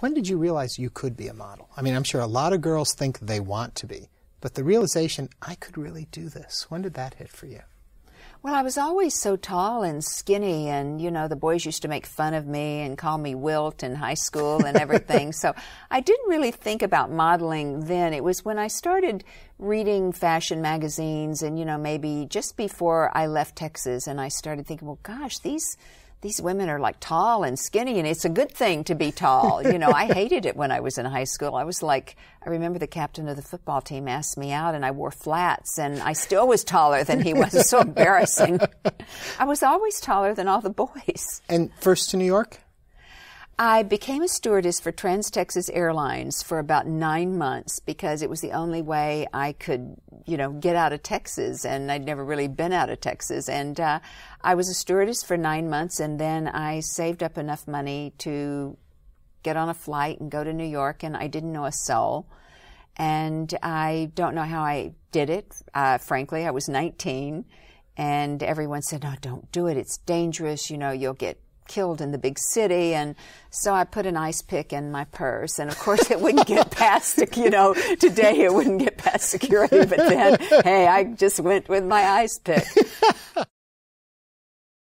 When did you realize you could be a model? I mean, I'm sure a lot of girls think they want to be, but the realization, I could really do this, when did that hit for you? Well, I was always so tall and skinny, and you know, the boys used to make fun of me and call me Wilt in high school and everything. so I didn't really think about modeling then. It was when I started reading fashion magazines, and you know, maybe just before I left Texas, and I started thinking, well, gosh, these these women are like tall and skinny and it's a good thing to be tall. you know, I hated it when I was in high school. I was like, I remember the captain of the football team asked me out and I wore flats and I still was taller than he was. so embarrassing. I was always taller than all the boys. And first to New York? I became a stewardess for Trans Texas Airlines for about nine months because it was the only way I could, you know, get out of Texas, and I'd never really been out of Texas. And uh, I was a stewardess for nine months, and then I saved up enough money to get on a flight and go to New York, and I didn't know a soul. And I don't know how I did it. Uh, frankly, I was 19, and everyone said, "No, don't do it. It's dangerous. You know, you'll get." killed in the big city. And so I put an ice pick in my purse. And of course, it wouldn't get past, you know, today it wouldn't get past security. But then, hey, I just went with my ice pick.